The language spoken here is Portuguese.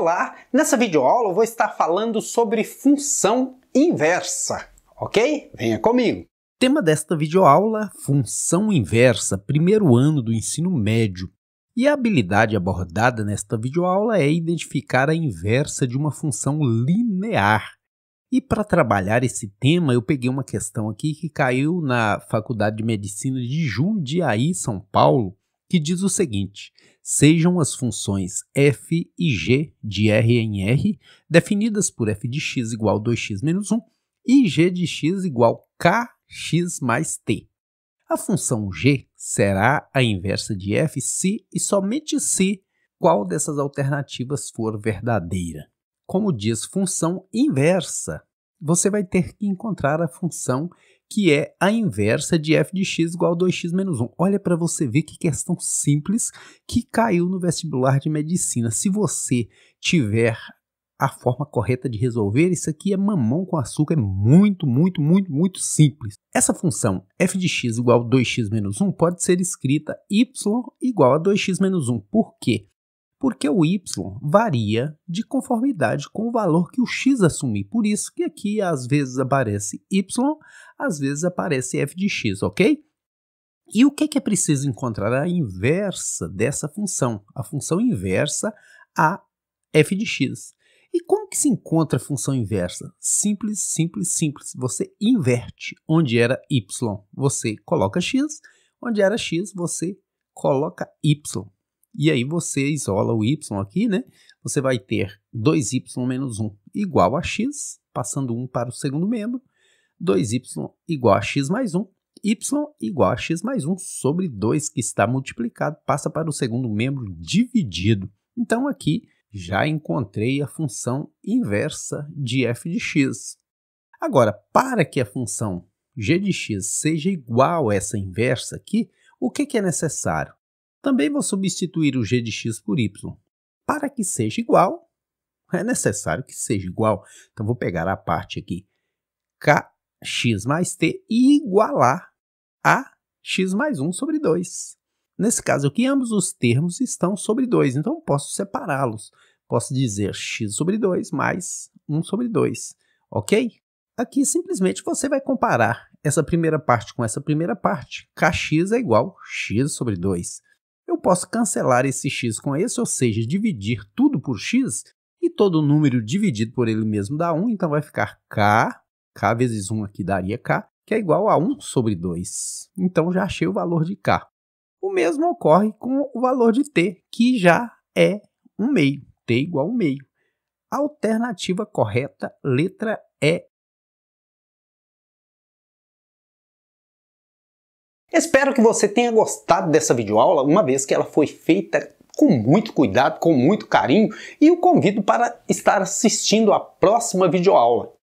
Olá! Nessa videoaula eu vou estar falando sobre função inversa, ok? Venha comigo! Tema desta videoaula: função inversa, primeiro ano do ensino médio. E a habilidade abordada nesta videoaula é identificar a inversa de uma função linear. E para trabalhar esse tema, eu peguei uma questão aqui que caiu na Faculdade de Medicina de Jundiaí, São Paulo, que diz o seguinte: sejam as funções f e g de R em R definidas por f de x igual a 2x menos 1 e g de x igual a kx mais t. A função g será a inversa de f se e somente se qual dessas alternativas for verdadeira. Como diz função inversa, você vai ter que encontrar a função que é a inversa de f de x igual a 2x menos 1. Olha para você ver que questão simples que caiu no vestibular de medicina. Se você tiver a forma correta de resolver, isso aqui é mamão com açúcar, é muito, muito, muito, muito simples. Essa função f de x igual a 2x menos 1 pode ser escrita y igual a 2x menos 1. Por quê? porque o y varia de conformidade com o valor que o x assumir. Por isso que aqui às vezes aparece y, às vezes aparece f de x, ok? E o que é, que é preciso encontrar a inversa dessa função? A função inversa a f de x. E como que se encontra a função inversa? Simples, simples, simples. Você inverte onde era y, você coloca x, onde era x, você coloca y. E aí você isola o y aqui, né? Você vai ter 2y menos 1 igual a x, passando 1 para o segundo membro. 2y igual a x mais 1. y igual a x mais 1 sobre 2, que está multiplicado, passa para o segundo membro dividido. Então, aqui já encontrei a função inversa de f de x. Agora, para que a função g de x seja igual a essa inversa aqui, o que, que é necessário? Também vou substituir o g de x por y. Para que seja igual, é necessário que seja igual. Então, vou pegar a parte aqui kx mais t e igualar a x mais 1 sobre 2. Nesse caso aqui, ambos os termos estão sobre 2, então posso separá-los. Posso dizer x sobre 2 mais 1 sobre 2, ok? Aqui, simplesmente, você vai comparar essa primeira parte com essa primeira parte. kx é igual a x sobre 2 eu posso cancelar esse x com esse, ou seja, dividir tudo por x, e todo número dividido por ele mesmo dá 1, então vai ficar k, k vezes 1 aqui daria k, que é igual a 1 sobre 2. Então já achei o valor de k. O mesmo ocorre com o valor de t, que já é 1 meio, t igual 1 meio. Alternativa correta, letra E, Espero que você tenha gostado dessa videoaula, uma vez que ela foi feita com muito cuidado, com muito carinho, e o convido para estar assistindo a próxima videoaula.